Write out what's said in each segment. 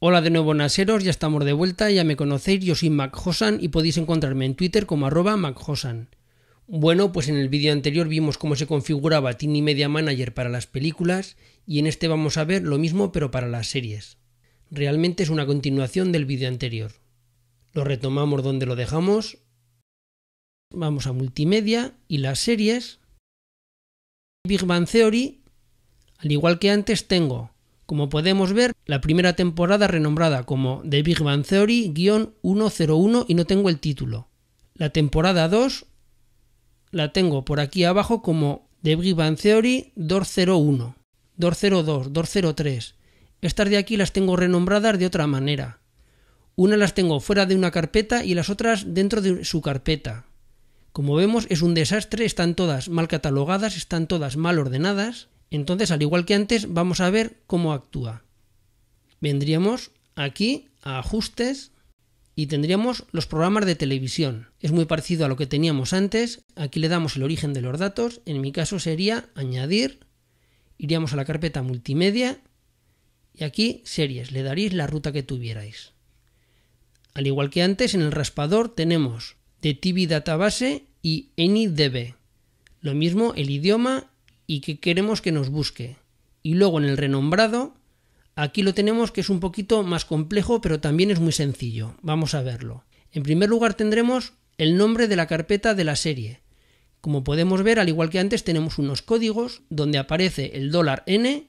Hola de nuevo Naseros, ya estamos de vuelta, ya me conocéis, yo soy Mac y podéis encontrarme en Twitter como arroba MacHosan. Bueno, pues en el vídeo anterior vimos cómo se configuraba Tiny Media Manager para las películas y en este vamos a ver lo mismo pero para las series. Realmente es una continuación del vídeo anterior. Lo retomamos donde lo dejamos. Vamos a multimedia y las series. Big Bang Theory, al igual que antes, tengo como podemos ver, la primera temporada renombrada como The Big Bang Theory-101 y no tengo el título. La temporada 2 la tengo por aquí abajo como The Big Bang Theory 201, 202, 203. Estas de aquí las tengo renombradas de otra manera. Una las tengo fuera de una carpeta y las otras dentro de su carpeta. Como vemos es un desastre, están todas mal catalogadas, están todas mal ordenadas entonces, al igual que antes, vamos a ver cómo actúa. Vendríamos aquí a ajustes y tendríamos los programas de televisión. Es muy parecido a lo que teníamos antes. Aquí le damos el origen de los datos. En mi caso sería añadir. Iríamos a la carpeta multimedia y aquí series. Le daréis la ruta que tuvierais. Al igual que antes, en el raspador tenemos de TV Database y AnyDB. Lo mismo el idioma y que queremos que nos busque. Y luego en el renombrado, aquí lo tenemos que es un poquito más complejo, pero también es muy sencillo. Vamos a verlo. En primer lugar tendremos el nombre de la carpeta de la serie. Como podemos ver, al igual que antes, tenemos unos códigos donde aparece el dólar $n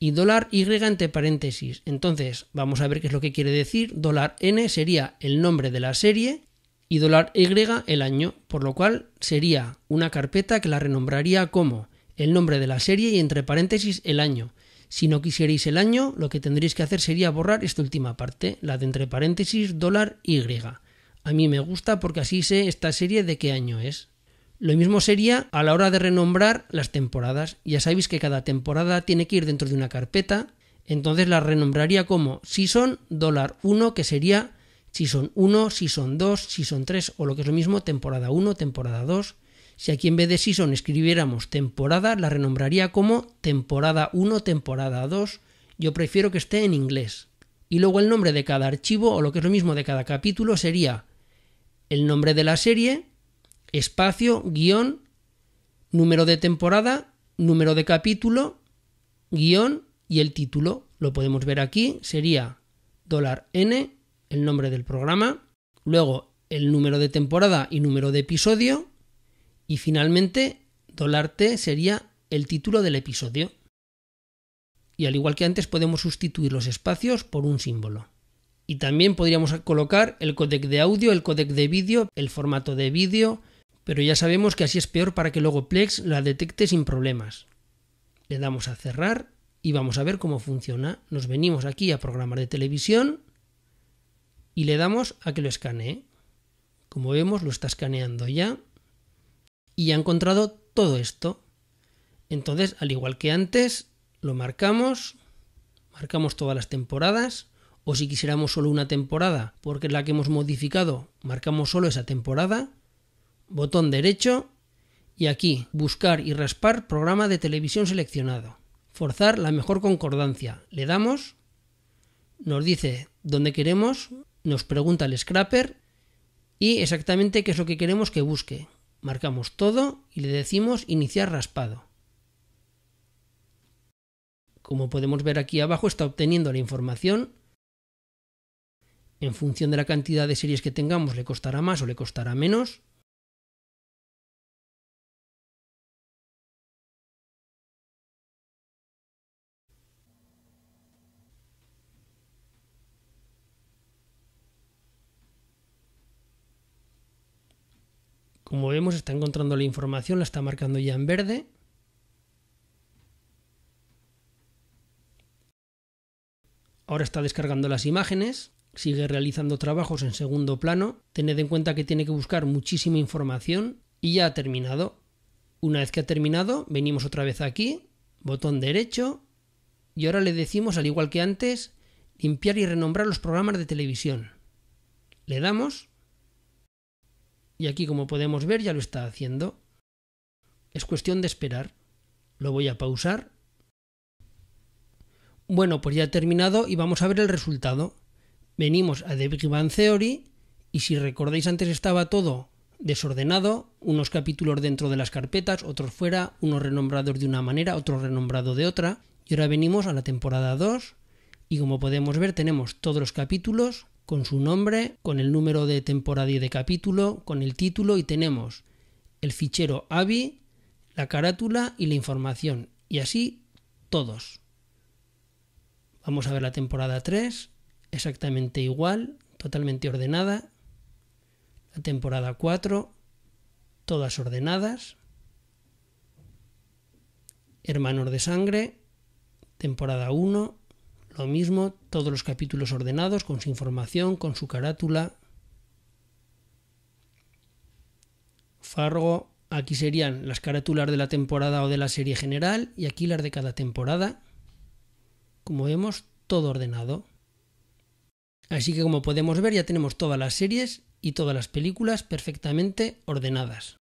y dólar $y entre paréntesis. Entonces, vamos a ver qué es lo que quiere decir. Dólar $n sería el nombre de la serie y dólar $y el año, por lo cual sería una carpeta que la renombraría como el nombre de la serie y entre paréntesis el año. Si no quisierais el año, lo que tendréis que hacer sería borrar esta última parte, la de entre paréntesis dólar y. A mí me gusta porque así sé esta serie de qué año es. Lo mismo sería a la hora de renombrar las temporadas. Ya sabéis que cada temporada tiene que ir dentro de una carpeta, entonces la renombraría como Season dólar 1, que sería Season 1, Season 2, Season 3 o lo que es lo mismo, temporada 1, temporada 2, si aquí en vez de season escribiéramos temporada, la renombraría como temporada 1, temporada 2. Yo prefiero que esté en inglés. Y luego el nombre de cada archivo o lo que es lo mismo de cada capítulo sería el nombre de la serie, espacio, guión, número de temporada, número de capítulo, guión y el título. Lo podemos ver aquí, sería $n, el nombre del programa, luego el número de temporada y número de episodio, y finalmente, Dolarte sería el título del episodio. Y al igual que antes podemos sustituir los espacios por un símbolo. Y también podríamos colocar el codec de audio, el codec de vídeo, el formato de vídeo, pero ya sabemos que así es peor para que luego Plex la detecte sin problemas. Le damos a cerrar y vamos a ver cómo funciona. Nos venimos aquí a programar de televisión y le damos a que lo escanee. Como vemos, lo está escaneando ya y ha encontrado todo esto. Entonces, al igual que antes, lo marcamos, marcamos todas las temporadas, o si quisiéramos solo una temporada, porque es la que hemos modificado, marcamos solo esa temporada, botón derecho, y aquí buscar y raspar programa de televisión seleccionado. Forzar la mejor concordancia. Le damos, nos dice dónde queremos, nos pregunta el scrapper y exactamente qué es lo que queremos que busque. Marcamos todo y le decimos iniciar raspado. Como podemos ver aquí abajo está obteniendo la información. En función de la cantidad de series que tengamos le costará más o le costará menos. Como vemos, está encontrando la información, la está marcando ya en verde. Ahora está descargando las imágenes, sigue realizando trabajos en segundo plano. Tened en cuenta que tiene que buscar muchísima información y ya ha terminado. Una vez que ha terminado, venimos otra vez aquí, botón derecho, y ahora le decimos, al igual que antes, limpiar y renombrar los programas de televisión. Le damos y aquí, como podemos ver, ya lo está haciendo. Es cuestión de esperar. Lo voy a pausar. Bueno, pues ya he terminado y vamos a ver el resultado. Venimos a The Big Bang Theory y si recordáis antes estaba todo desordenado, unos capítulos dentro de las carpetas, otros fuera, unos renombrados de una manera, otros renombrados de otra. Y ahora venimos a la temporada 2 y como podemos ver tenemos todos los capítulos con su nombre, con el número de temporada y de capítulo, con el título y tenemos el fichero AVI, la carátula y la información. Y así todos. Vamos a ver la temporada 3, exactamente igual, totalmente ordenada. La temporada 4, todas ordenadas. Hermanos de Sangre, temporada 1, lo mismo todos los capítulos ordenados, con su información, con su carátula. Fargo, aquí serían las carátulas de la temporada o de la serie general y aquí las de cada temporada. Como vemos, todo ordenado. Así que como podemos ver ya tenemos todas las series y todas las películas perfectamente ordenadas.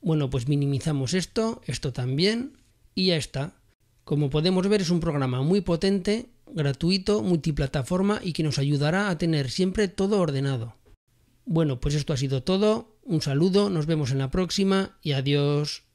Bueno, pues minimizamos esto, esto también y ya está. Como podemos ver, es un programa muy potente, gratuito, multiplataforma y que nos ayudará a tener siempre todo ordenado. Bueno, pues esto ha sido todo. Un saludo, nos vemos en la próxima y adiós.